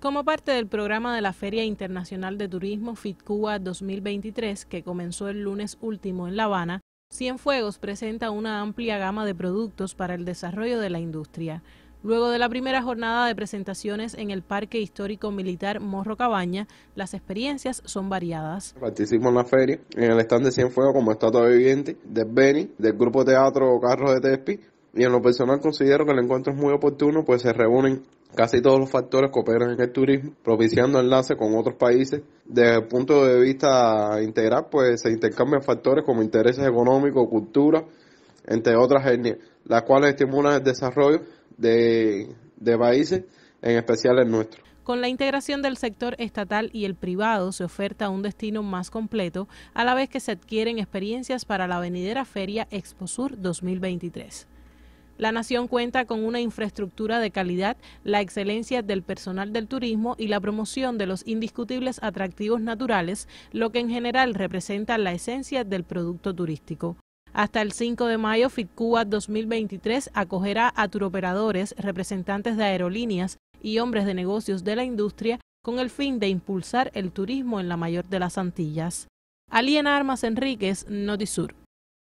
Como parte del programa de la Feria Internacional de Turismo FitCuba 2023, que comenzó el lunes último en La Habana, Cienfuegos presenta una amplia gama de productos para el desarrollo de la industria. Luego de la primera jornada de presentaciones en el Parque Histórico Militar Morro Cabaña, las experiencias son variadas. Participo en la feria, en el stand de Cienfuegos como estatua viviente, de Beni, del grupo teatro Carro de Tespi, y en lo personal considero que el encuentro es muy oportuno, pues se reúnen Casi todos los factores cooperan en el turismo, propiciando enlace con otros países. Desde el punto de vista integral, pues se intercambian factores como intereses económicos, cultura, entre otras etnias, las cuales estimulan el desarrollo de, de países, en especial el nuestro. Con la integración del sector estatal y el privado se oferta un destino más completo, a la vez que se adquieren experiencias para la venidera feria Exposur 2023. La nación cuenta con una infraestructura de calidad, la excelencia del personal del turismo y la promoción de los indiscutibles atractivos naturales, lo que en general representa la esencia del producto turístico. Hasta el 5 de mayo, FITCUBA 2023 acogerá a turoperadores, representantes de aerolíneas y hombres de negocios de la industria con el fin de impulsar el turismo en la mayor de las Antillas. Alien Armas Enríquez, Notisur.